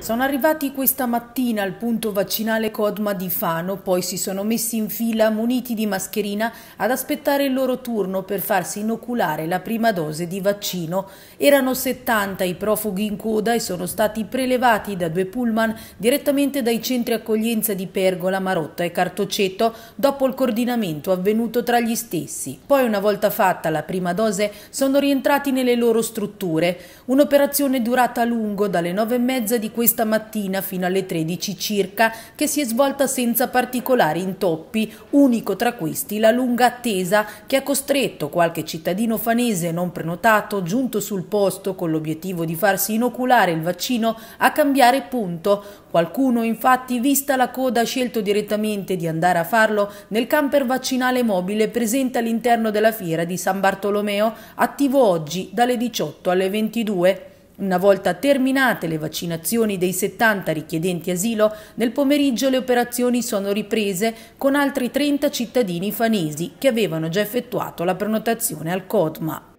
Sono arrivati questa mattina al punto vaccinale Codma di Fano, poi si sono messi in fila muniti di mascherina ad aspettare il loro turno per farsi inoculare la prima dose di vaccino. Erano 70 i profughi in coda e sono stati prelevati da due pullman direttamente dai centri accoglienza di Pergola, Marotta e Cartoceto dopo il coordinamento avvenuto tra gli stessi. Poi una volta fatta la prima dose sono rientrati nelle loro strutture. Un'operazione durata a lungo dalle 9.30 di questa mattina fino alle 13 circa, che si è svolta senza particolari intoppi, unico tra questi la lunga attesa che ha costretto qualche cittadino fanese non prenotato, giunto sul posto con l'obiettivo di farsi inoculare il vaccino, a cambiare punto. Qualcuno infatti, vista la coda, ha scelto direttamente di andare a farlo nel camper vaccinale mobile presente all'interno della fiera di San Bartolomeo, attivo oggi dalle 18 alle 22. Una volta terminate le vaccinazioni dei 70 richiedenti asilo, nel pomeriggio le operazioni sono riprese con altri 30 cittadini fanesi che avevano già effettuato la prenotazione al COTMA.